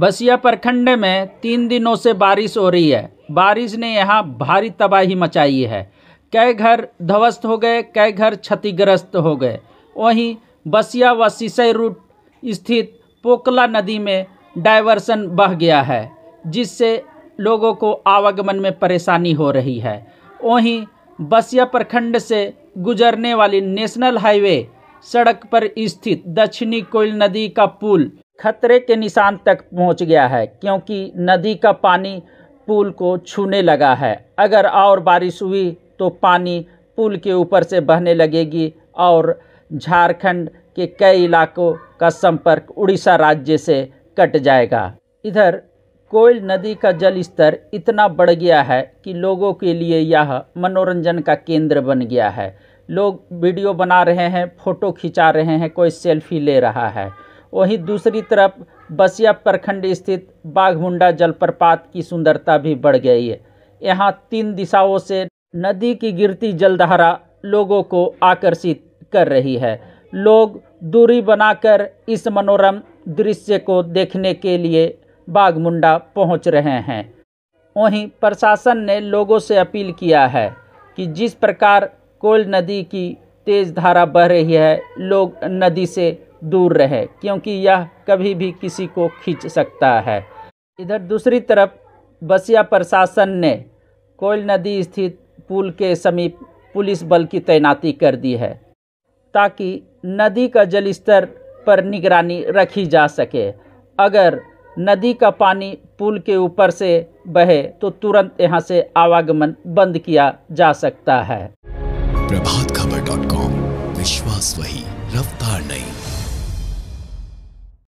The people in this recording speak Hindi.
बसिया प्रखंड में तीन दिनों से बारिश हो रही है बारिश ने यहाँ भारी तबाही मचाई है कई घर ध्वस्त हो गए कई घर क्षतिग्रस्त हो गए वहीं बसिया व सिसई रूट स्थित पोकला नदी में डाइवर्सन बह गया है जिससे लोगों को आवागमन में परेशानी हो रही है वहीं बसिया प्रखंड से गुजरने वाली नेशनल हाईवे सड़क पर स्थित दक्षिणी कोयल नदी का पुल खतरे के निशान तक पहुंच गया है क्योंकि नदी का पानी पुल को छूने लगा है अगर और बारिश हुई तो पानी पुल के ऊपर से बहने लगेगी और झारखंड के कई इलाकों का संपर्क उड़ीसा राज्य से कट जाएगा इधर कोयल नदी का जल स्तर इतना बढ़ गया है कि लोगों के लिए यह मनोरंजन का केंद्र बन गया है लोग वीडियो बना रहे हैं फ़ोटो खिंचा रहे हैं कोई सेल्फी ले रहा है वहीं दूसरी तरफ बसिया प्रखंड स्थित बाघमुंडा जलप्रपात की सुंदरता भी बढ़ गई है यहाँ तीन दिशाओं से नदी की गिरती जलधारा लोगों को आकर्षित कर रही है लोग दूरी बनाकर इस मनोरम दृश्य को देखने के लिए बाघमुंडा पहुंच रहे हैं वहीं प्रशासन ने लोगों से अपील किया है कि जिस प्रकार कोल नदी की तेज़ धारा बह रही है लोग नदी से दूर रहे क्योंकि यह कभी भी किसी को खींच सकता है इधर दूसरी तरफ बसिया प्रशासन ने कोयल नदी स्थित पुल के समीप पुलिस बल की तैनाती कर दी है ताकि नदी का जलस्तर पर निगरानी रखी जा सके अगर नदी का पानी पुल के ऊपर से बहे तो तुरंत यहां से आवागमन बंद किया जा सकता है प्रभात खबर डॉट कॉम विश्वास वही रफ्तार नहीं